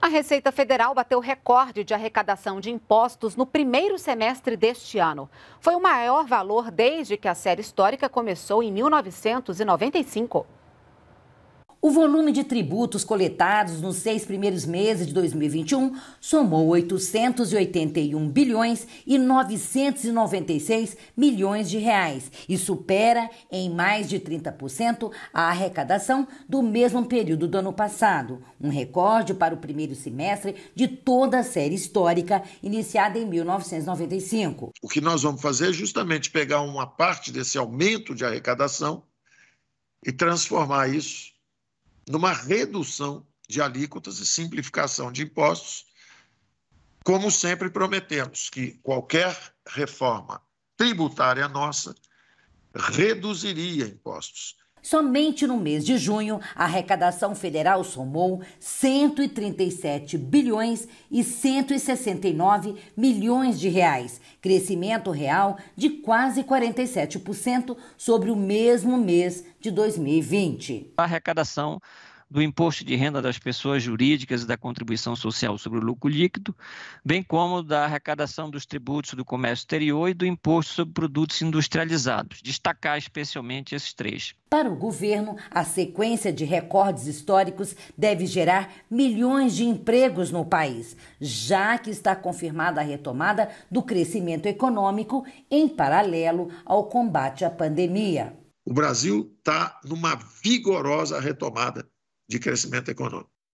A Receita Federal bateu recorde de arrecadação de impostos no primeiro semestre deste ano. Foi o maior valor desde que a série histórica começou em 1995. O volume de tributos coletados nos seis primeiros meses de 2021 somou 881 bilhões e 996 milhões de reais e supera em mais de 30% a arrecadação do mesmo período do ano passado, um recorde para o primeiro semestre de toda a série histórica iniciada em 1995. O que nós vamos fazer é justamente pegar uma parte desse aumento de arrecadação e transformar isso numa redução de alíquotas e simplificação de impostos, como sempre prometemos que qualquer reforma tributária nossa reduziria impostos. Somente no mês de junho, a arrecadação federal somou 137 bilhões e 169 milhões de reais, crescimento real de quase 47% sobre o mesmo mês de 2020. A arrecadação do imposto de renda das pessoas jurídicas e da contribuição social sobre o lucro líquido, bem como da arrecadação dos tributos do comércio exterior e do imposto sobre produtos industrializados, destacar especialmente esses três. Para o governo, a sequência de recordes históricos deve gerar milhões de empregos no país, já que está confirmada a retomada do crescimento econômico em paralelo ao combate à pandemia. O Brasil está numa vigorosa retomada de crescimento econômico.